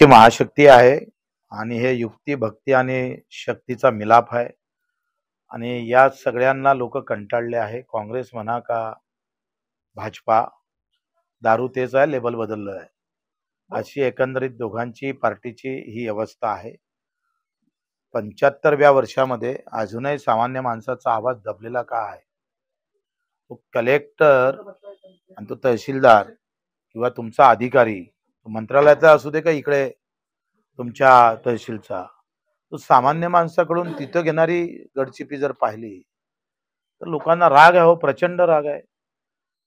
ची महाशक्ती आहे आणि हे युक्ती भक्ती आणि शक्तीचा मिलाप आहे आणि या सगळ्यांना लोक कंटाळले आहे काँग्रेस म्हणा का भाजपा दारू तेच आहे लेबल बदललं आहे अशी एकंदरीत दोघांची पार्टीची ही अवस्था आहे पंच्याहत्तरव्या वर्षामध्ये अजूनही सामान्य माणसाचा आवाज दबलेला का आहे तो कलेक्टर आणि तो तहसीलदार किंवा तुमचा अधिकारी मंत्रालयाचा असू दे का इकडे तुमच्या तहसीलचा तो सामान्य माणसाकडून तिथं घेणारी गडचिपी जर पाहिली तर लोकांना राग आहे हो प्रचंड राग आहे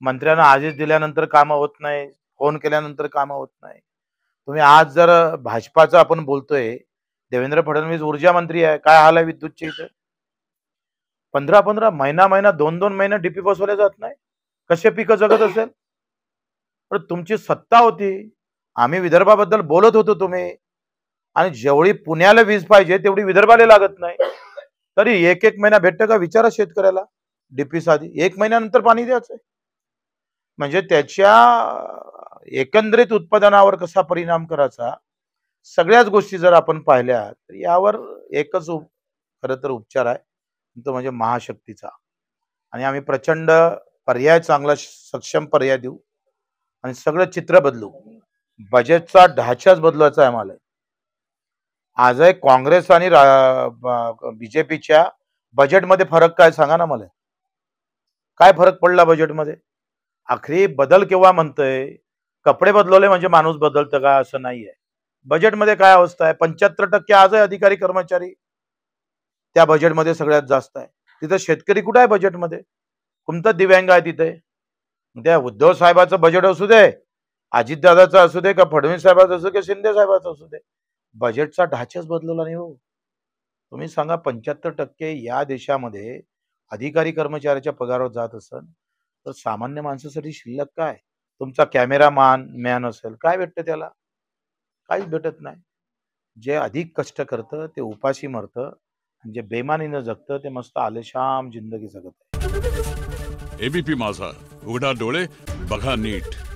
मंत्र्यांना आदेश दिल्यानंतर कामं होत नाही फोन केल्यानंतर कामं होत नाही तुम्ही आज जर भाजपाचं आपण बोलतोय देवेंद्र फडणवीस ऊर्जा मंत्री आहे काय हाल आहे विद्युतचे इथे पंधरा पंधरा महिना महिना दोन दोन महिना डीपी बसवल्या जात नाही कसे पिकं जगत असेल पण तुमची सत्ता होती आम्ही विदर्भाबद्दल बोलत होतो तुम्ही आणि जेवढी पुण्याला वीज पाहिजे तेवढी विदर्भाला लागत नाही तरी एक एक महिना भेटतं का विचारा शेतकऱ्याला डीपी साधी एक महिन्यानंतर पाणी द्यायचं म्हणजे त्याच्या एकंदरीत उत्पादनावर कसा परिणाम करायचा सगळ्याच गोष्टी जर आपण पाहिल्या तर यावर एकच उप खरं तर उपचार आहे तो म्हणजे महाशक्तीचा आणि आम्ही प्रचंड पर्याय चांगला सक्षम पर्याय देऊ आणि सगळं चित्र बदलू बजेटचा ढाच्याच बदलायचा आहे मला आजही काँग्रेस आणि बीजेपीच्या बजेटमध्ये फरक काय सांगा ना मला काय फरक पडला बजेटमध्ये आखरी बदल केव्हा म्हणतंय कपडे बदलवले म्हणजे माणूस बदलतं का असं नाही आहे बजेटमध्ये काय अवस्था आहे पंच्याहत्तर टक्के आजही अधिकारी कर्मचारी त्या बजेटमध्ये सगळ्यात जास्त आहे तिथं शेतकरी कुठं आहे बजेटमध्ये कोणतं दिव्यांग आहे तिथे त्या उद्धव साहेबाचं बजेट असू दे अजितदादाचा असू दे का फडणवीस साहेबाचा असू दे शिंदे साहेबाचा असू दे बजेटचा ढाच्याच बदलवला नाही हो तुम्ही सांगा पंच्याहत्तर टक्के या देशामध्ये अधिकारी कर्मचाऱ्याच्या पगारावर जात असन तर सामान्य माणसासाठी शिल्लक काय तुमचा कॅमेरामॅन मॅन असेल काय भेटत त्याला काहीच भेटत नाही जे अधिक कष्ट करतं ते उपाशी मरतं आणि जे बेमानीनं जगतं ते मस्त आलेशाम जिंदगी जगत एबीपी माझा उघडा डोळे बघा नीट